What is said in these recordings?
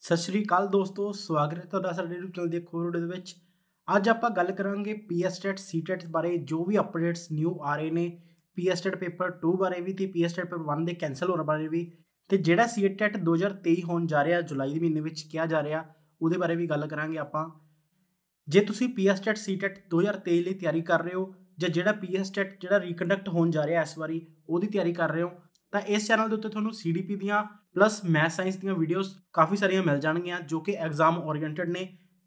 ਸਤਿ ਸ਼੍ਰੀ ਅਕਾਲ ਦੋਸਤੋ ਸਵਾਗਤ ਹੈ ਤੁਹਾਡਾ ਸਾਡੇ YouTube ਚੈਨਲ ਦੇ ਖੋਰੜ ਦੇ ਵਿੱਚ ਅੱਜ ਆਪਾਂ ਗੱਲ ਕਰਾਂਗੇ ਪੀਐਸਟੈਟ ਸੀਟੈਟ ਬਾਰੇ ਜੋ ਵੀ ਅਪਡੇਟਸ ਨਿਊ ਆ ਰਹੇ ਨੇ ਪੀਐਸਟੈਟ ਪੇਪਰ 2 ਬਾਰੇ ਵੀ ਤੇ ਪੀਐਸਟੈਟ ਪੇਪਰ 1 ਦੇ ਕੈਨਸਲ ਹੋਣ ਬਾਰੇ ਵੀ ਤੇ ਜਿਹੜਾ ਸੀਟੈਟ 2023 ਹੋਣ ਜਾ ਰਿਹਾ ਜੁਲਾਈ ਦੇ ਮਹੀਨੇ ਵਿੱਚ ਕਿਹਾ ਜਾ ਰਿਹਾ ਉਹਦੇ ਬਾਰੇ ਵੀ ਗੱਲ ਕਰਾਂਗੇ ਆਪਾਂ ਜੇ ਤੁਸੀਂ ਪੀਐਸਟੈਟ ਸੀਟੈਟ 2023 ਲਈ ਤਿਆਰੀ ਕਰ ਰਹੇ ਹੋ ਜਾਂ ਜਿਹੜਾ ਪੀਐਸਟੈਟ ਜਿਹੜਾ ਰੀਕੰਡਕਟ ਹੋਣ ਜਾ ਰਿਹਾ ਇਸ ਵਾਰੀ ਉਹਦੀ ਤਿਆਰੀ ਕਰ ਰਹੇ ਹੋ ਤਾਂ ਇਸ ਚੈਨਲ ਦੇ ਉੱਤੇ ਤੁਹਾਨੂੰ ਸੀਡੀਪੀ ਦੀਆਂ ਪਲੱਸ ਮੈਥ ਸਾਇੰਸ ਦੀਆਂ ਵੀਡੀਓਜ਼ ਕਾਫੀ ਸਾਰੀਆਂ ਮਿਲ ਜਾਣਗੀਆਂ ਜੋ ਕਿ ਐਗਜ਼ਾਮ ਓਰੀਐਂਟਡ ਨੇ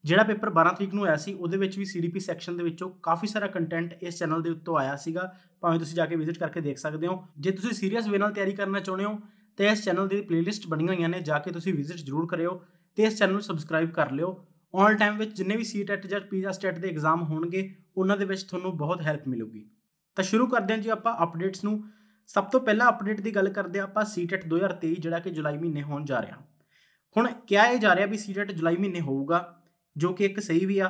ਜਿਹੜਾ ਪੇਪਰ 12 ਤਰੀਕ ਨੂੰ ਆਇਆ ਸੀ ਉਹਦੇ ਵਿੱਚ ਵੀ ਸੀਡੀਪੀ ਸੈਕਸ਼ਨ ਦੇ ਵਿੱਚੋਂ ਕਾਫੀ ਸਾਰਾ ਕੰਟੈਂਟ ਇਸ ਚੈਨਲ ਦੇ ਉੱਤੋਂ ਆਇਆ ਸੀਗਾ ਭਾਵੇਂ ਤੁਸੀਂ ਜਾ ਕੇ ਵਿਜ਼ਿਟ ਕਰਕੇ ਦੇਖ ਸਕਦੇ ਹੋ ਜੇ ਤੁਸੀਂ ਸੀਰੀਅਸ ਵੇ ਨਾਲ ਤਿਆਰੀ ਕਰਨਾ ਚਾਹੁੰਦੇ ਹੋ ਤੇ ਇਸ ਚੈਨਲ ਦੀ ਪਲੇਲਿਸਟ ਬਣੀਆਂ ਹੋਈਆਂ ਨੇ ਜਾ ਕੇ ਤੁਸੀਂ ਵਿਜ਼ਿਟ ਜ਼ਰੂਰ ਕਰਿਓ ਤੇ ਇਸ ਚੈਨਲ ਨੂੰ ਸਬਸਕ੍ਰਾਈਬ ਕਰ ਲਿਓ ਆਲ ਟਾਈਮ ਵਿੱਚ ਜਿੰਨੇ ਵੀ ਸੀਟੈਟ e ਜਾਂ ਪੀਜ਼ਾ ਸਟੇਟ e ਦੇ ਐਗਜ਼ਾਮ ਹੋਣਗੇ ਉਹਨਾਂ ਦੇ ਵਿੱਚ ਤੁਹਾਨੂੰ ਬਹੁਤ ਹੈਲਪ ਮਿਲੂਗੀ ਤਾਂ ਸ਼ੁਰੂ ਕਰਦੇ ਹਾਂ ਜੀ ਆਪਾਂ ਅਪਡੇਟਸ ਨੂੰ ਸਭ ਤੋਂ ਪਹਿਲਾਂ ਅਪਡੇਟ ਦੀ ਗੱਲ ਕਰਦੇ ਆਪਾਂ ਸੀਟੈਟ 2023 e ਜਿਹੜਾ ਕਿ ਜੁਲਾਈ ਮਹੀਨੇ ਹੋਣ ਜਾ ਰਿਹਾ ਹੁਣ ਕਿਹਾ ਇਹ ਜਾ ਰਿਹਾ ਵੀ ਸੀਟੈਟ e ਜੁਲਾਈ ਮਹੀਨੇ ਹੋਊਗਾ ਜੋ ਕਿ ਇੱਕ ਸਹੀ ਵੀ ਆ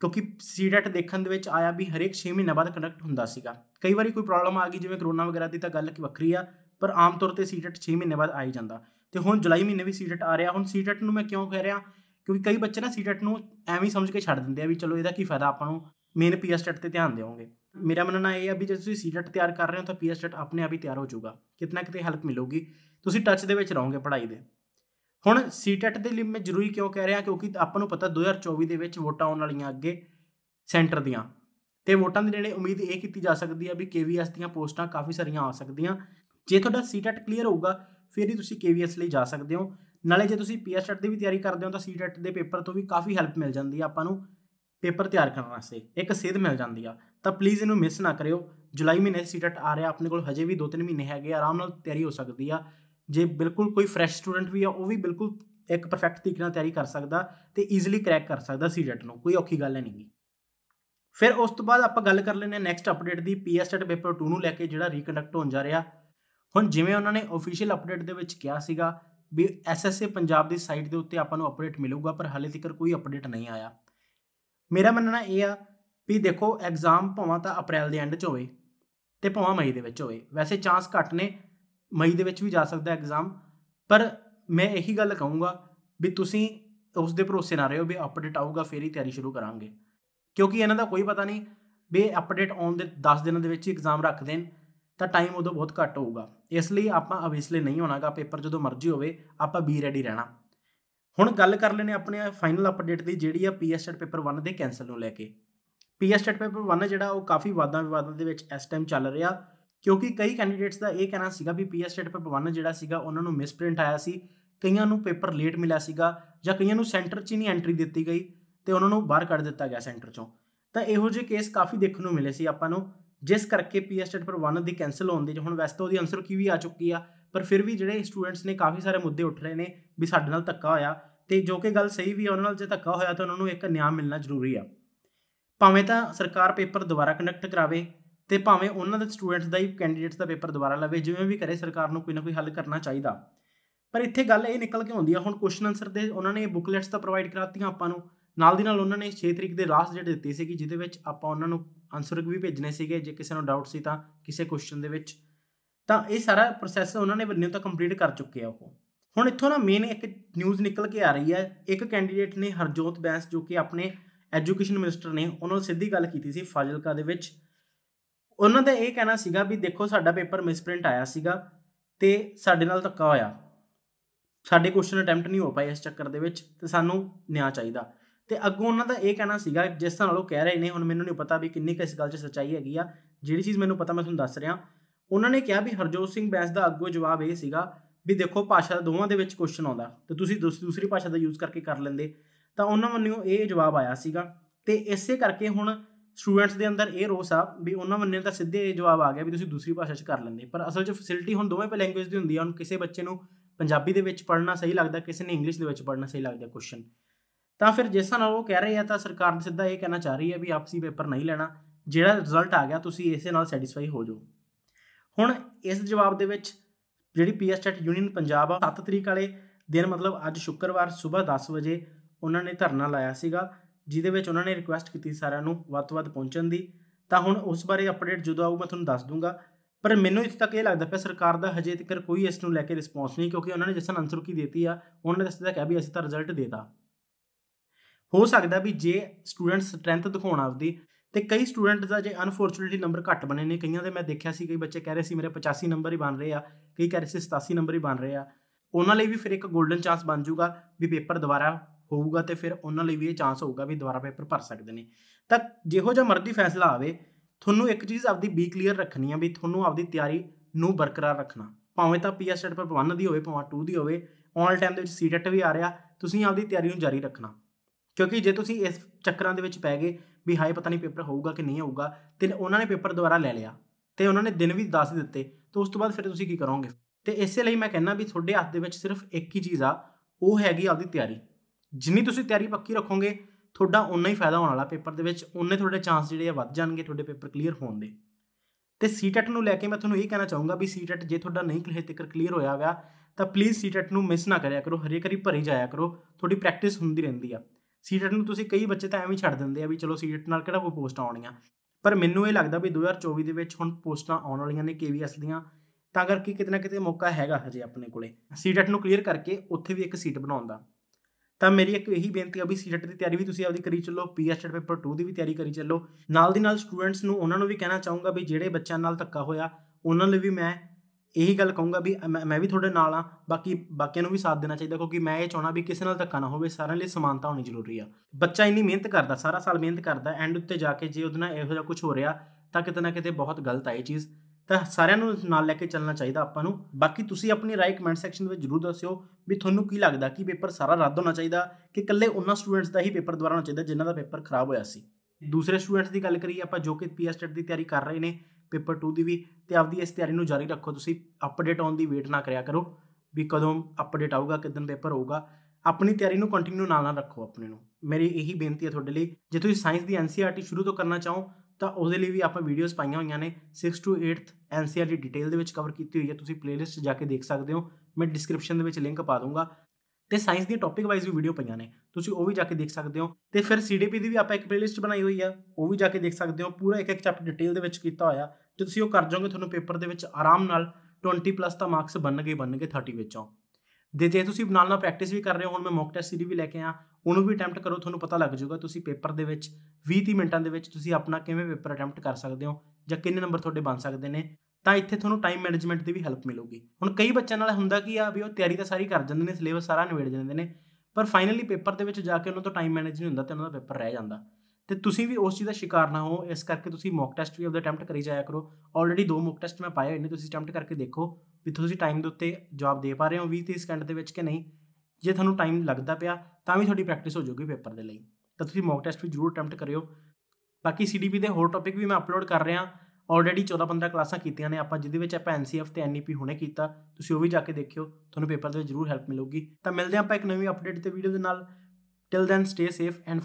ਕਿਉਂਕਿ ਸੀਟੈਟ e ਦੇਖਣ ਦੇ ਵਿੱਚ ਆਇਆ ਵੀ ਹਰੇਕ 6 ਮਹੀਨੇ ਬਾਅਦ ਕਨੈਕਟ ਹੁੰਦਾ ਸੀਗਾ ਕਈ ਵਾਰੀ ਕੋਈ ਪ੍ਰੋਬਲਮ ਆ ਗਈ ਜਿਵੇਂ ਕਰੋਨਾ ਵਗੈਰਾ ਦੀ ਤਾਂ ਗੱਲ ਕਿ ਵੱਖਰੀ ਆ ਪਰ ਆਮ ਤੌਰ ਤੇ ਸੀਟੈਟ 6 ਮਹੀਨੇ ਬਾਅਦ ਆਈ ਜਾਂਦਾ ਤੇ ਹੁਣ ਜੁਲਾਈ ਮਹੀਨੇ ਵੀ ਸੀਟੈਟ ਆ ਰਿਹਾ ਹੁਣ ਸੀਟੈਟ ਨੂੰ ਮੈਂ ਕਿਉਂ ਕਹਿ ਰਿਹਾ ਕਿਉਂਕਿ ਕਈ ਬੱਚੇ ਨਾ ਸੀਟੈਟ ਨੂੰ ਐਵੇਂ ਸਮਝ ਕੇ ਛੱਡ ਦਿੰਦੇ ਆ ਵੀ ਚਲੋ ਇਹਦਾ ਕੀ ਫਾਇਦਾ ਆਪਾਂ ਨੂੰ ਮੇਨ ਪੀਐਸਟੈਟ ਤੇ ਧਿਆਨ ਦੇਵਾਂਗੇ ਮੇਰਾ ਮੰਨਣਾ ਇਹ ਆ ਵੀ ਜੇ ਤੁਸੀਂ ਸੀਟਟ ਤਿਆਰ ਕਰ ਰਹੇ ਹੋ ਤਾਂ ਪੀਐਸਟਟ ਆਪਣੇ ਆਪ ਹੀ ਤਿਆਰ ਹੋ ਜਾਊਗਾ ਕਿਤਨਾ ਕਿਤੇ ਹੈਲਪ ਮਿਲੂਗੀ ਤੁਸੀਂ ਟੱਚ ਦੇ ਵਿੱਚ ਰਹੋਗੇ ਪੜ੍ਹਾਈ ਦੇ ਹੁਣ ਸੀਟਟ ਦੇ ਲਈ ਮੈਂ ਜ਼ਰੂਰੀ ਕਿਉਂ ਕਹਿ ਰਿਹਾ ਕਿਉਂਕਿ ਆਪਾਂ ਨੂੰ ਪਤਾ 2024 ਦੇ ਵਿੱਚ ਵੋਟਾਂ ਆਉਣ ਵਾਲੀਆਂ ਅੱਗੇ ਸੈਂਟਰ ਦੀਆਂ ਤੇ ਵੋਟਾਂ ਦੇ ਨੇੜੇ ਉਮੀਦ ਇਹ ਕੀਤੀ ਜਾ ਸਕਦੀ ਹੈ ਵੀ ਕੇਵੀਐਸ ਦੀਆਂ ਪੋਸਟਾਂ ਕਾਫੀ ਸਾਰੀਆਂ ਆ ਸਕਦੀਆਂ ਜੇ ਤੁਹਾਡਾ ਸੀਟਟ ਕਲੀਅਰ ਹੋਊਗਾ ਫਿਰ ਹੀ ਤੁਸੀਂ ਕੇਵੀਐਸ ਲਈ ਜਾ ਸਕਦੇ ਹੋ ਨਾਲੇ ਜੇ ਤੁਸੀਂ ਪੀਐਸਟਟ ਦੀ ਵੀ ਤਿਆਰੀ ਕਰਦੇ ਹੋ ਤਾਂ ਸੀਟਟ ਦੇ ਪੇਪਰ ਤੋਂ ਵੀ ਕਾਫੀ ਹੈਲਪ ਮਿਲ ਜਾਂਦੀ ਹੈ ਆਪਾਂ ਨੂੰ ਪੇਪਰ ਤਿਆਰ ਕਰਨ ਵਾਸਤੇ ਇੱਕ ਸੇਧ ਮਿਲ ਜਾਂਦੀ ਆ ਤਾਂ ਪਲੀਜ਼ ਇਹਨੂੰ ਮਿਸ ਨਾ ਕਰਿਓ ਜੁਲਾਈ ਮਹੀਨੇ ਸੀਟਟ ਆ ਰਿਹਾ ਆਪਣੇ ਕੋਲ ਹਜੇ ਵੀ 2-3 ਮਹੀਨੇ ਹੈਗੇ ਆਰਾਮ ਨਾਲ ਤਿਆਰੀ ਹੋ ਸਕਦੀ ਆ ਜੇ ਬਿਲਕੁਲ ਕੋਈ ਫਰੈਸ਼ ਸਟੂਡੈਂਟ ਵੀ ਆ ਉਹ ਵੀ ਬਿਲਕੁਲ ਇੱਕ ਪਰਫੈਕਟ ਤਰੀਕੇ ਨਾਲ ਤਿਆਰੀ ਕਰ ਸਕਦਾ ਤੇ ਈਜ਼ੀਲੀ ਕ੍ਰੈਕ ਕਰ ਸਕਦਾ ਸੀਟਟ ਨੂੰ ਕੋਈ ਔਖੀ ਗੱਲ ਨਹੀਂਗੀ ਫਿਰ ਉਸ ਤੋਂ ਬਾਅਦ ਆਪਾਂ ਗੱਲ ਕਰ ਲੈਨੇ ਨੈਕਸਟ ਅਪਡੇਟ ਦੀ ਪੀਐਸਟੈਟ ਪੇਪਰ 2 ਨੂੰ ਲੈ ਕੇ ਜਿਹੜਾ ਰੀਕੰਡਕਟ ਹੋਣ ਜਾ ਰਿਹਾ ਹੁਣ ਜਿਵੇਂ ਉਹਨਾਂ ਨੇ ਅਫੀਸ਼ੀਅਲ ਅਪਡੇਟ ਦੇ ਵਿੱਚ ਕਿਹਾ ਸੀਗਾ ਵੀ ਐਸਐਸਏ ਪੰਜਾਬ ਦੀ ਸਾਈਟ ਦੇ ਉੱਤੇ ਆਪਾਂ ਨੂੰ ਅਪਡੇਟ ਮਿਲੂਗਾ ਪਰ ਹਾਲੇ ਤੱਕ ਕੋਈ ਅਪਡੇਟ ਨਹੀਂ ਆਇਆ ਮੇਰਾ ਮੰਨਣਾ ਇਹ ਆ ਵੀ ਦੇਖੋ ਐਗਜ਼ਾਮ ਭਾਵੇਂ ਤਾਂ ਅਪ੍ਰੈਲ ਦੇ ਐਂਡ 'ਚ ਹੋਵੇ ਤੇ ਭਾਵੇਂ ਮਈ ਦੇ ਵਿੱਚ ਹੋਵੇ ਵੈਸੇ ਚਾਂਸ ਘੱਟ ਨੇ ਮਈ ਦੇ ਵਿੱਚ ਵੀ ਜਾ ਸਕਦਾ ਐਗਜ਼ਾਮ ਪਰ ਮੈਂ ਇਹੀ ਗੱਲ ਕਹੂੰਗਾ ਵੀ ਤੁਸੀਂ ਉਸ ਦੇ ਭਰੋਸੇ ਨਾ ਰਹੋ ਵੀ ਅਪਡੇਟ ਆਊਗਾ ਫੇਰ ਹੀ ਤਿਆਰੀ ਸ਼ੁਰੂ ਕਰਾਂਗੇ ਕਿਉਂਕਿ ਇਹਨਾਂ ਦਾ ਕੋਈ ਪਤਾ ਨਹੀਂ ਵੀ ਅਪਡੇਟ ਆਉਣ ਦੇ 10 ਦਿਨਾਂ ਦੇ ਵਿੱਚ ਐਗਜ਼ਾਮ ਰੱਖ ਦੇਣ ਤਾਂ ਟਾਈਮ ਉਦੋਂ ਬਹੁਤ ਘੱਟ ਹੋਊਗਾ ਇਸ ਲਈ ਆਪਾਂ ਅਵੇਸਲੇ ਨਹੀਂ ਹੋਣਾਗਾ ਪੇਪਰ ਜਦੋਂ ਮਰਜ਼ੀ ਹੋਵੇ ਆਪਾਂ ਬੀ ਰੈਡੀ ਰਹਿਣਾ ਹੁਣ ਗੱਲ ਕਰ ਲੈਨੇ ਆਪਣੇ ਫਾਈਨਲ ਅਪਡੇਟ ਦੀ ਜਿਹੜੀ ਆ ਪੀਐਸ ਸਟੇਟ ਪੇਪਰ 1 ਦੇ ਕੈਨਸਲ ਨੂੰ ਲੈ ਕੇ ਪੀਐਸ ਸਟੇਟ ਪੇਪਰ 1 ਜਿਹੜਾ ਉਹ ਕਾਫੀ ਵਾਦਾਂ ਵਿਵਾਦਾਂ ਦੇ ਵਿੱਚ ਇਸ ਟਾਈਮ ਚੱਲ ਰਿਹਾ ਕਿਉਂਕਿ ਕਈ ਕੈਂਡੀਡੇਟਸ ਦਾ ਇਹ ਕਹਿਣਾ ਸੀਗਾ ਵੀ ਪੀਐਸ ਸਟੇਟ ਪੇਪਰ 1 ਜਿਹੜਾ ਸੀਗਾ ਉਹਨਾਂ ਨੂੰ ਮਿਸਪ੍ਰਿੰਟ ਆਇਆ ਸੀ ਕਈਆਂ ਨੂੰ ਪੇਪਰ ਲੇਟ ਮਿਲਿਆ ਸੀਗਾ ਜਾਂ ਕਈਆਂ ਨੂੰ ਸੈਂਟਰ 'ਚ ਹੀ ਨਹੀਂ ਐਂਟਰੀ ਦਿੱਤੀ ਗਈ ਤੇ ਉਹਨਾਂ ਨੂੰ ਬਾਹਰ ਕੱਢ ਦਿੱਤਾ ਗਿਆ ਸੈਂਟਰ 'ਚੋਂ ਤਾਂ ਇਹੋ ਜਿਹੇ ਕੇਸ ਕਾਫੀ ਦੇਖਣ ਨੂੰ ਮਿਲੇ ਸੀ ਆਪਾਂ ਨੂੰ ਜਿਸ ਕਰਕੇ ਪੀਐਸ ਸਟੇਟ ਪੇਪਰ 1 ਦੀ ਕੈਨਸਲ ਹੋਣ ਦੀ ਹੁਣ ਵੈਸੇ ਤਾਂ ਉਹਦੀ ਆਨਸਰ ਕੀ ਵੀ ਆ ਚੁੱਕੀ ਆ ਪਰ ਫਿਰ ਵੀ ਜਿਹੜੇ ਸਟੂਡੈਂਟਸ ਨੇ ਕਾਫੀ ਸਾਰੇ ਮੁੱਦੇ ਉੱਠ ਰਹੇ ਨੇ ਵੀ ਸਾਡੇ ਨਾਲ ਧੱਕਾ ਹੋਇਆ ਤੇ ਜੋ ਕਿ ਗੱਲ ਸਹੀ ਵੀ ਉਹਨਾਂ ਨਾਲ ਜੇ ਧੱਕਾ ਹੋਇਆ ਤਾਂ ਉਹਨਾਂ ਨੂੰ ਇੱਕ ਨਿਆਂ ਮਿਲਣਾ ਜ਼ਰੂਰੀ ਆ ਭਾਵੇਂ ਤਾਂ ਸਰਕਾਰ ਪੇਪਰ ਦੁਬਾਰਾ ਕੰਡਕਟ ਕਰਾਵੇ ਤੇ ਭਾਵੇਂ ਉਹਨਾਂ ਦੇ ਸਟੂਡੈਂਟਸ ਦਾ ਹੀ ਕੈਂਡੀਡੇਟਸ ਦਾ ਪੇਪਰ ਦੁਬਾਰਾ ਲਵੇ ਜਿਵੇਂ ਵੀ ਕਰੇ ਸਰਕਾਰ ਨੂੰ ਕੋਈ ਨਾ ਕੋਈ ਹੱਲ ਕਰਨਾ ਚਾਹੀਦਾ ਪਰ ਇੱਥੇ ਗੱਲ ਇਹ ਨਿਕਲ ਕੇ ਆਉਂਦੀ ਆ ਹੁਣ ਕੁਐਸਚਨ ਆਨਸਰ ਦੇ ਉਹਨਾਂ ਨੇ ਬੁਕਲੈਟਸ ਤਾਂ ਪ੍ਰੋਵਾਈਡ ਕਰਾਤੀਆਂ ਆਪਾਂ ਨੂੰ ਨਾਲ ਦੀ ਨਾਲ ਉਹਨਾਂ ਨੇ 6 ਤਰੀਕ ਦੇ ਲਾਸਟ ਜਿਹੜੇ ਦਿੱਤੀ ਸੀਗੀ ਜਿਹਦੇ ਵਿੱਚ ਆਪਾਂ ਉਹਨਾਂ ਨੂੰ ਆਨਸਰ ਵੀ ਭੇਜਣੇ ਸੀਗੇ ਜੇ ਕਿਸੇ ਨੂੰ ਡਾਊਟ ਸੀ ਤਾਂ ਕਿਸੇ ਕੁਐਸਚਨ ਦੇ ਵਿੱਚ ਤਾਂ ਇਹ ਸਾਰਾ ਪ੍ਰੋਸੈਸ ਉਹਨਾਂ ਨੇ ਵੱਲੋਂ ਤਾਂ ਕੰਪਲੀਟ ਕਰ ਚੁੱਕੇ ਆ ਉਹ ਹੁਣ ਇੱਥੋਂ ਨਾ ਮੇਨ ਇੱਕ ਨਿਊਜ਼ ਨਿਕਲ ਕੇ ਆ ਰਹੀ ਹੈ ਇੱਕ ਕੈਂਡੀਡੇਟ ਨੇ ਹਰਜੋਤ ਬੈਂਸ ਜੋ ਕਿ ਆਪਣੇ ਐਜੂਕੇਸ਼ਨ ਮਿਨਿਸਟਰ ਨੇ ਉਹਨਾਂ ਨੂੰ ਸਿੱਧੀ ਗੱਲ ਕੀਤੀ ਸੀ ਫਾਜ਼ਿਲਕਾ ਦੇ ਵਿੱਚ ਉਹਨਾਂ ਦਾ ਇਹ ਕਹਿਣਾ ਸੀਗਾ ਵੀ ਦੇਖੋ ਸਾਡਾ ਪੇਪਰ ਮਿਸਪ੍ਰਿੰਟ ਆਇਆ ਸੀਗਾ ਤੇ ਸਾਡੇ ਨਾਲ ਧੱਕਾ ਹੋਇਆ ਸਾਡੇ ਕੁਐਸਚਨ ਅਟੈਂਪਟ ਨਹੀਂ ਹੋ ਪਾਏ ਇਸ ਚੱਕਰ ਦੇ ਵਿੱਚ ਤੇ ਸਾਨੂੰ ਨਿਆਂ ਚਾਹੀਦਾ ਤੇ ਅੱਗੋਂ ਉਹਨਾਂ ਦਾ ਇਹ ਕਹਿਣਾ ਸੀਗਾ ਜਿਸ ਤਰ੍ਹਾਂ ਉਹ ਕਹਿ ਰਹੇ ਨੇ ਹੁਣ ਮੈਨੂੰ ਨਹੀਂ ਪਤਾ ਵੀ ਕਿੰਨੀ ਕਿਸ ਗੱਲ 'ਚ ਸੱਚਾਈ ਹੈਗੀ ਆ ਜਿਹੜੀ ਚੀਜ਼ ਮੈਨੂੰ ਪਤਾ ਮੈਂ ਤੁਹਾਨੂੰ ਦੱਸ ਰਿਹਾ ਉਹਨਾਂ ਨੇ ਕਿਹਾ ਵੀ ਹਰਜੋਤ ਸਿੰਘ ਬੈਂਸ ਦਾ ਅੱਗੋ ਜਵਾਬ ਇਹ ਸੀਗਾ ਵੀ ਦੇਖੋ ਭਾਸ਼ਾ ਦੋਵਾਂ ਦੇ ਵਿੱਚ ਕੁਐਸਚਨ ਆਉਂਦਾ ਤੇ ਤੁਸੀਂ ਦੂਸਰੀ ਭਾਸ਼ਾ ਦਾ ਯੂਜ਼ ਕਰਕੇ ਕਰ ਲੈਂਦੇ ਤਾਂ ਉਹਨਾਂ ਵੱਲੋਂ ਇਹ ਜਵਾਬ ਆਇਆ ਸੀਗਾ ਤੇ ਇਸੇ ਕਰਕੇ ਹੁਣ ਸਟੂਡੈਂਟਸ ਦੇ ਅੰਦਰ ਇਹ ਰੋਸ ਆ ਵੀ ਉਹਨਾਂ ਵੱਲੋਂ ਤਾਂ ਸਿੱਧੇ ਇਹ ਜਵਾਬ ਆ ਗਿਆ ਵੀ ਤੁਸੀਂ ਦੂਸਰੀ ਭਾਸ਼ਾ 'ਚ ਕਰ ਲੈਂਦੇ ਪਰ ਅਸਲ 'ਚ ਫੈਸਿਲਿਟੀ ਹੁਣ ਦੋਵੇਂ ਲੈਂਗੁਏਜ ਦੀ ਹੁੰਦੀ ਆ ਹੁਣ ਕਿਸੇ ਬੱਚੇ ਨੂੰ ਪੰਜਾਬੀ ਦੇ ਵਿੱਚ ਪੜ੍ਹਨਾ ਸਹੀ ਲੱਗਦਾ ਕਿਸੇ ਨੇ ਇੰਗਲਿਸ਼ ਦੇ ਵਿੱਚ ਪੜ੍ਹਨਾ ਸਹੀ ਲੱਗਦਾ ਕੁਐਸਚਨ ਤਾਂ ਫਿਰ ਜਿਸ ਨਾਲ ਉਹ ਕਹਿ ਰਹੇ ਆ ਤਾਂ ਸਰਕਾਰ ਸਿੱਧਾ ਇਹ ਕਹਿਣਾ ਚਾਹ ਰਹੀ ਹੈ ਵੀ ਆਪਸੀ ਪੇਪਰ ਨਹੀਂ ਲੈਣਾ ਜਿਹੜਾ ਰਿਜ਼ਲਟ ਆ ਗਿਆ ਤੁਸੀਂ ਇਸੇ ਨਾਲ ਸੈਟੀਸਫਾਈ ਹੋ ਜਾਓ ਹੁਣ ਇਸ ਜਵਾਬ ਦੇ ਵਿੱਚ ਜਿਹੜੀ ਪੀਐਸਟੈਟ ਯੂਨੀਅਨ ਪੰਜਾਬ ਆ 7 ਤਰੀਕ ਵਾਲੇ ਦਿਨ ਮਤਲਬ ਅੱਜ ਸ਼ੁੱਕਰਵਾਰ ਸਵੇਰ 10 ਵਜੇ ਉਹਨਾਂ ਨੇ ਧਰਨਾ ਲਾਇਆ ਸੀਗਾ ਜਿਹਦੇ ਵਿੱਚ ਉਹਨਾਂ ਨੇ ਰਿਕੁਐਸਟ ਕੀਤੀ ਸਾਰਿਆਂ ਨੂੰ ਵੱਧ ਤੋਂ ਵੱਧ ਪਹੁੰਚਣ ਦੀ ਤਾਂ ਹੁਣ ਉਸ ਬਾਰੇ ਅਪਡੇਟ ਜਦੋਂ ਆਊ ਮੈਂ ਤੁਹਾਨੂੰ ਦੱਸ ਦੂੰਗਾ ਪਰ ਮੈਨੂੰ ਇੱਥੇ ਤੱਕ ਇਹ ਲੱਗਦਾ ਪਿਆ ਸਰਕਾਰ ਦਾ ਹਜੇ ਤੱਕ ਕੋਈ ਇਸ ਨੂੰ ਲੈ ਕੇ ਰਿਸਪੌਂਸ ਨਹੀਂ ਕਿਉਂਕਿ ਉਹਨਾਂ ਨੇ ਜਿਸਨ ਅਨਸਰ ਕੀ ਦਿੱਤੀ ਆ ਉਹਨਾਂ ਨੇ ਦੱਸਿਆ ਕਿ ਵੀ ਅਸੀਂ ਤਾਂ ਰਿਜ਼ਲਟ ਦੇਤਾ ਹੋ ਸਕਦਾ ਵੀ ਜੇ ਸਟੂਡੈਂਟਸ ਸਟਰੈਂਥ ਦਿਖਾਉਣ ਆਪਦੀ ਤੇ ਕਈ ਸਟੂਡੈਂਟ ਦਾ ਜੇ ਅਨਫੋਰਚੂਨੇਟਲੀ ਨੰਬਰ ਘੱਟ ਬਣੇ ਨੇ ਕਈਆਂ ਦੇ ਮੈਂ ਦੇਖਿਆ ਸੀ ਕਈ ਬੱਚੇ ਕਹਿ ਰਹੇ ਸੀ ਮੇਰੇ 85 ਨੰਬਰ ਹੀ ਬਣ ਰਹੇ ਆ ਕਈ ਕਹਿ ਰਹੇ ਸੀ 87 ਨੰਬਰ ਹੀ ਬਣ ਰਹੇ ਆ ਉਹਨਾਂ ਲਈ ਵੀ ਫਿਰ ਇੱਕ 골ਡਨ ਚਾਂਸ ਬਣ ਜਾਊਗਾ ਵੀ ਪੇਪਰ ਦੁਬਾਰਾ ਹੋਊਗਾ ਤੇ ਫਿਰ ਉਹਨਾਂ ਲਈ ਵੀ ਇਹ ਚਾਂਸ ਹੋਊਗਾ ਵੀ ਦੁਬਾਰਾ ਪੇਪਰ ਭਰ ਸਕਦੇ ਨੇ ਤਾਂ ਜਿਹੋ ਜਿਹਾ ਮਰਜ਼ੀ ਫੈਸਲਾ ਆਵੇ ਤੁਹਾਨੂੰ ਇੱਕ ਚੀਜ਼ ਆਪਦੀ ਬੀ ਕਲੀਅਰ ਰੱਖਣੀ ਆ ਵੀ ਤੁਹਾਨੂੰ ਆਪਦੀ ਤਿਆਰੀ ਨੂੰ ਬਰਕਰਾਰ ਰੱਖਣਾ ਭਾਵੇਂ ਤਾਂ ਪੀਐਸ ਸਟੇਟ ਪਰ 1 ਦੀ ਹੋਵੇ ਭਾਵੇਂ 2 ਦੀ ਹੋਵੇ ਆਲ ਟਾਈਮ ਦੇ ਵਿੱਚ ਸੀਟੈਟ ਵੀ ਆ ਰਿਹਾ ਤੁਸੀਂ ਆਪਦੀ ਤਿਆਰੀ ਨੂੰ ਜਾਰੀ ਰੱਖਣਾ ਕਿਉਂਕਿ ਜੇ ਤੁਸੀਂ ਇਸ ਚੱਕਰਾਂ ਦੇ ਵਿੱਚ ਪੈ ਗਏ ਵੀ ਹਾਏ ਪਤਾ ਨਹੀਂ ਪੇਪਰ ਹੋਊਗਾ ਕਿ ਨਹੀਂ ਹੋਊਗਾ ਤੇ ਉਹਨਾਂ ਨੇ ਪੇਪਰ ਦੁਬਾਰਾ ਲੈ ਲਿਆ ਤੇ ਉਹਨਾਂ ਨੇ ਦਿਨ ਵੀ ਦੱਸ ਦਿੱਤੇ ਤੇ ਉਸ ਤੋਂ ਬਾਅਦ ਫਿਰ ਤੁਸੀਂ ਕੀ ਕਰੋਗੇ ਤੇ ਇਸੇ ਲਈ ਮੈਂ ਕਹਿੰਦਾ ਵੀ ਤੁਹਾਡੇ ਹੱਥ ਦੇ ਵਿੱਚ ਸਿਰਫ ਇੱਕ ਹੀ ਚੀਜ਼ ਆ ਉਹ ਹੈਗੀ ਆਪਦੀ ਤਿਆਰੀ ਜਿੰਨੀ ਤੁਸੀਂ ਤਿਆਰੀ ਪੱਕੀ ਰੱਖੋਗੇ ਤੁਹਾਡਾ ਉਨਾ ਹੀ ਫਾਇਦਾ ਹੋਣ ਵਾਲਾ ਪੇਪਰ ਦੇ ਵਿੱਚ ਉਨੇ ਤੁਹਾਡੇ ਚਾਂਸ ਜਿਹੜੇ ਆ ਵੱਧ ਜਾਣਗੇ ਤੁਹਾਡੇ ਪੇਪਰ ਕਲੀਅਰ ਹੋਣ ਦੇ ਤੇ ਸੀਟੈਟ e ਨੂੰ ਲੈ ਕੇ ਮੈਂ ਤੁਹਾਨੂੰ ਇਹ ਕਹਿਣਾ ਚਾਹੂੰਗਾ ਵੀ ਸੀਟੈਟ e ਜੇ ਤੁਹਾਡਾ ਨਹੀਂ ਕਿਹੇ ਤੱਕ ਕਲੀਅਰ ਹੋਇਆ ਹੋਇਆ ਤਾਂ ਪਲੀਜ਼ ਸੀਟੈਟ e ਨੂੰ ਮਿਸ ਨਾ ਕਰਿਆ ਕਰੋ ਹਰੇਕ ਵਾਰੀ ਭਰੀ ਜਾਇਆ ਕਰੋ ਤੁਹਾਡੀ ਪ੍ਰੈਕਟਿਸ ਹੁੰਦੀ ਰਹਿੰਦੀ ਆ ਸੀਟਟ ਨੂੰ ਤੁਸੀਂ ਕਈ ਬੱਚੇ ਤਾਂ ਐਵੇਂ ਛੱਡ ਦਿੰਦੇ ਆ ਵੀ ਚਲੋ ਸੀਟਟ ਨਾਲ ਕਿਹੜਾ ਕੋਈ ਪੋਸਟ ਆਉਣੀਆਂ ਪਰ ਮੈਨੂੰ ਇਹ ਲੱਗਦਾ ਵੀ 2024 ਦੇ ਵਿੱਚ ਹੁਣ ਪੋਸਟਾਂ ਆਉਣ ਵਾਲੀਆਂ ਨੇ ਕੇਵੀਐਸ ਦੀਆਂ ਤਾਂ ਕਰਕੇ ਕਿਤੇ ਨਾ ਕਿਤੇ ਮੌਕਾ ਹੈਗਾ ਹਜੇ ਆਪਣੇ ਕੋਲੇ ਸੀਟਟ ਨੂੰ ਕਲੀਅਰ ਕਰਕੇ ਉੱਥੇ ਵੀ ਇੱਕ ਸੀਟ ਬਣਾਉਣ ਦਾ ਤਾਂ ਮੇਰੀ ਇੱਕ ਇਹੀ ਬੇਨਤੀ ਆ ਵੀ ਸੀਟਟ ਦੀ ਤਿਆਰੀ ਵੀ ਤੁਸੀਂ ਆਪਦੀ ਕਰੀ ਚੱਲੋ ਪੀਐਸਟੇਟ ਪੇਪਰ 2 ਦੀ ਵੀ ਤਿਆਰੀ ਕਰੀ ਚੱਲੋ ਨਾਲ ਦੀ ਨਾਲ ਸਟੂਡੈਂਟਸ ਨੂੰ ਉਹਨਾਂ ਨੂੰ ਵੀ ਕਹਿਣਾ ਚਾਹੂੰਗਾ ਵੀ ਜਿਹੜੇ ਬੱਚਿਆਂ ਨਾਲ ਧੱਕਾ ਹੋਇਆ ਉਹਨਾਂ ਲਈ ਵੀ ਮੈਂ ਇਹੀ ਗੱਲ ਕਹੂੰਗਾ ਵੀ ਮੈਂ ਵੀ ਤੁਹਾਡੇ ਨਾਲ ਆ ਬਾਕੀ ਬਾਕੀਆਂ ਨੂੰ ਵੀ ਸਾਥ ਦੇਣਾ ਚਾਹੀਦਾ ਕਿਉਂਕਿ ਮੈਂ ਇਹ ਚਾਹਣਾ ਵੀ ਕਿਸੇ ਨਾਲ ਧੱਕਾ ਨਾ ਹੋਵੇ ਸਾਰਿਆਂ ਲਈ ਸਮਾਨਤਾ ਹੋਣੀ ਜ਼ਰੂਰੀ ਆ ਬੱਚਾ ਇੰਨੀ ਮਿਹਨਤ ਕਰਦਾ ਸਾਰਾ ਸਾਲ ਮਿਹਨਤ ਕਰਦਾ ਐਂਡ ਉੱਤੇ ਜਾ ਕੇ ਜੇ ਉਹਦੇ ਨਾਲ ਇਹੋ ਜਿਹਾ ਕੁਝ ਹੋ ਰਿਹਾ ਤਾਂ ਕਿਤੇ ਨਾ ਕਿਤੇ ਬਹੁਤ ਗਲਤ ਆ ਇਹ ਚੀਜ਼ ਤਾਂ ਸਾਰਿਆਂ ਨੂੰ ਨਾਲ ਲੈ ਕੇ ਚੱਲਣਾ ਚਾਹੀਦਾ ਆਪਾਂ ਨੂੰ ਬਾਕੀ ਤੁਸੀਂ ਆਪਣੀ ਰਾਏ ਕਮੈਂਟ ਸੈਕਸ਼ਨ ਵਿੱਚ ਜਰੂਰ ਦੱਸਿਓ ਵੀ ਤੁਹਾਨੂੰ ਕੀ ਲੱਗਦਾ ਕਿ ਪੇਪਰ ਸਾਰਾ ਰੱਦ ਹੋਣਾ ਚਾਹੀਦਾ ਕਿ ਇਕੱਲੇ ਉਹਨਾਂ ਸਟੂਡੈਂਟਸ ਦਾ ਹੀ ਪੇਪਰ ਦੁਬਾਰਾ ਹੋਣਾ ਚਾਹੀਦਾ ਜਿਨ੍ਹਾਂ ਦਾ ਪੇਪਰ ਖਰਾਬ ਹੋਇਆ ਸੀ ਦੂਸਰੇ ਸਟੂਡੈਂਟਸ ਦੀ ਗੱਲ ਕਰੀਏ ਆਪਾਂ ਜੋ ਕਿ ਪੀਐਸ ਦੀ ਤਿਆਰੀ ਕਰ ਰਹੇ ਨੇ ਪੇਪਰ 2 ਦੀ ਵੀ ਤੇ ਆਪਦੀ ਇਸ ਤਿਆਰੀ ਨੂੰ ਜਾਰੀ ਰੱਖੋ ਤੁਸੀਂ ਅਪਡੇਟ ਆਉਣ ਦੀ ਵੇਟ ਨਾ ਕਰਿਆ ਕਰੋ ਵੀ ਕਦੋਂ ਅਪਡੇਟ ਆਊਗਾ ਕਿਦਨ ਪੇਪਰ ਹੋਊਗਾ ਆਪਣੀ ਤਿਆਰੀ ਨੂੰ ਕੰਟੀਨਿਊ ਨਾਲ ਨਾਲ ਰੱਖੋ ਆਪਣੇ ਨੂੰ ਮੇਰੀ ਇਹੀ ਬੇਨਤੀ ਹੈ ਤੁਹਾਡੇ ਲਈ ਜੇ ਤੁਸੀਂ ਸਾਇੰਸ ਦੀ ਐਨਸੀਆਰਟੀ e ਸ਼ੁਰੂ ਤੋਂ ਕਰਨਾ ਚਾਹੋ ਤਾਂ ਉਹਦੇ ਲਈ ਵੀ ਆਪਾਂ ਵੀਡੀਓਜ਼ ਪਾਈਆਂ ਹੋਈਆਂ ਨੇ 6 to 8th NCERT the detail ਦੇ ਵਿੱਚ ਕਵਰ ਕੀਤੀ ਹੋਈ ਹੈ ਤੁਸੀਂ ਪਲੇਲਿਸਟ ਜਾ ਕੇ ਦੇਖ ਸਕਦੇ ਹੋ ਮੈਂ ਡਿਸਕ੍ਰਿਪਸ਼ਨ ਦੇ ਵਿੱਚ ਲਿੰਕ ਪਾ ਦੂੰਗਾ ਤੇ ਸਾਇੰਸ ਦੀ ਟੌਪਿਕ ਵਾਈਜ਼ ਵੀ ਵੀਡੀਓ ਪਈਆਂ ਨੇ ਤੁਸੀਂ ਉਹ ਵੀ ਜਾ ਕੇ ਦੇਖ ਸਕਦੇ ਹੋ ਤੇ ਫਿਰ ਸੀਡੀਪੀ ਦੀ ਵੀ ਆਪਾਂ ਇੱਕ ਪਲੇਲਿਸਟ ਬਣਾਈ ਹੋਈ ਆ ਉਹ ਵੀ ਜਾ ਕੇ ਦੇਖ ਸਕਦੇ ਹੋ ਪੂਰਾ ਇੱਕ ਇੱਕ ਚੈਪਟਰ ਡਿਟੇਲ ਦੇ ਵਿੱਚ ਕੀਤਾ ਹੋਇਆ ਤੁਸੀਂ ਉਹ ਕਰ ਜਾਓਗੇ ਤੁਹਾਨੂੰ ਪੇਪਰ ਦੇ ਵਿੱਚ ਆਰਾਮ ਨਾਲ 20 ਪਲੱਸ ਦਾ ਮਾਰਕਸ ਬਣਨਗੇ ਬਣਨਗੇ 30 ਵਿੱਚੋਂ ਦੇ ਜੇ ਤੁਸੀਂ ਨਾਲ ਨਾਲ ਪ੍ਰੈਕਟਿਸ ਵੀ ਕਰ ਰਹੇ ਹੋ ਹੁਣ ਮੈਂ ਮੌਕ ਟੈਸਟ ਸੀਰੀ ਵੀ ਲੈ ਕੇ ਆ ਉਹਨੂੰ ਵੀ ਅਟੈਂਪਟ ਕਰੋ ਤੁਹਾਨੂੰ ਪਤਾ ਲੱਗ ਜਾਊਗਾ ਤੁਸੀਂ ਪੇਪਰ ਦੇ ਵਿੱਚ 20-30 ਮਿੰਟਾਂ ਦੇ ਵਿੱਚ ਤੁਸੀਂ ਆਪਣਾ ਕਿਵੇਂ ਪੇਪਰ ਅਟੈਂਪਟ ਕਰ ਸਕਦੇ ਹੋ ਜਾਂ ਕਿੰਨੇ ਨੰਬਰ ਤੁਹਾਡੇ ਬਣ ਸਕਦੇ ਨੇ ਤਾਂ ਇੱਥੇ ਤੁਹਾਨੂੰ ਟਾਈਮ ਮੈਨੇਜਮੈਂਟ ਦੀ ਵੀ ਹੈਲਪ ਮਿਲੂਗੀ ਹੁਣ ਕਈ ਬੱਚਿਆਂ ਨਾਲ ਹੁੰਦਾ ਕੀ ਆ ਵੀ ਉਹ ਤਿਆਰੀ ਤਾਂ ਸਾਰੀ ਕਰ ਜਾਂਦੇ ਨੇ ਸਿਲੇਬਸ ਸਾਰਾ ਨਿਬੇੜ ਜਾਂਦੇ ਨੇ ਪਰ ਫਾਈਨਲੀ ਪੇਪਰ ਦੇ ਵਿੱਚ ਜਾ ਕੇ ਉਹਨਾਂ ਤੋਂ ਟਾਈਮ ਮੈਨੇਜ ਨਹੀਂ ਹੁੰਦਾ ਤੇ ਉਹਨਾਂ ਦਾ ਪੇਪਰ ਰਹਿ ਜਾਂਦਾ ਤੇ ਤੁਸੀਂ ਵੀ ਉਸ ਚੀਜ਼ ਦਾ ਸ਼ਿਕਾਰ ਨਾ ਹੋ ਇਸ ਕਰਕੇ ਤੁਸੀਂ ਮੌਕ ਟੈਸਟ ਵੀ ਆਪਦਾ ਅਟੈਂਪਟ ਕਰੀ ਜਾਇਆ ਕਰੋ ਆਲਰੇਡੀ ਦੋ ਮੌਕ ਟੈਸਟ ਮੈਂ ਪਾਏ ਹੋਏ ਨੇ ਤੁਸੀਂ ਅਟੈਂਪਟ ਕਰਕੇ ਦੇਖੋ ਵੀ ਤੁਸੀਂ ਟਾਈਮ ਦੇ ਉੱਤੇ ਜਵਾਬ ਦੇ ਪਾ ਰਹੇ ਹੋ 20 30 ਸਕਿੰਟ ਦੇ ਵਿੱਚ ਕਿ ਨਹੀਂ ਜੇ ਤੁਹਾਨੂੰ ਟਾਈਮ ਲੱਗਦਾ ਪਿਆ ਤਾਂ ਵੀ ਤੁਹਾਡੀ ਪ੍ਰੈਕਟਿਸ ਹੋ ਜਾਊਗੀ ਪੇਪਰ ਦੇ ਲਈ ਤਾਂ ਤੁਸੀਂ ਮੌਕ ਟੈਸਟ ਵੀ ਜ਼ਰੂਰ ਅਟੈਂਪਟ ਕਰਿਓ ਬਾਕੀ ਸੀਡੀਪੀ ਦੇ ਹੋਰ ਟੌਪਿਕ ਵੀ ਮੈਂ ਅਪਲੋਡ ਕਰ ਰਿਹਾ ਆਲਰੇਡੀ 14-15 ਕਲਾਸਾਂ ਕੀਤੀਆਂ ਨੇ ਆਪਾਂ ਜਿਹਦੇ ਵਿੱਚ ਆਪਾਂ ਐਨਸੀਐਫ ਤੇ ਐਨਈਪੀ e ਹੁਣੇ ਕੀਤਾ ਤੁਸੀਂ ਉਹ ਵੀ ਜਾ ਕੇ ਦੇਖਿਓ ਤੁਹਾਨੂੰ ਪੇਪਰ ਦੇ ਵਿੱਚ ਜ਼ਰੂਰ ਹੈਲਪ ਮਿਲੂਗੀ ਤਾਂ ਮਿਲਦੇ ਆਪਾਂ ਇੱਕ ਨਵੀਂ ਅਪਡੇਟ ਤੇ ਵੀਡੀਓ ਦੇ ਨਾਲ till then stay safe and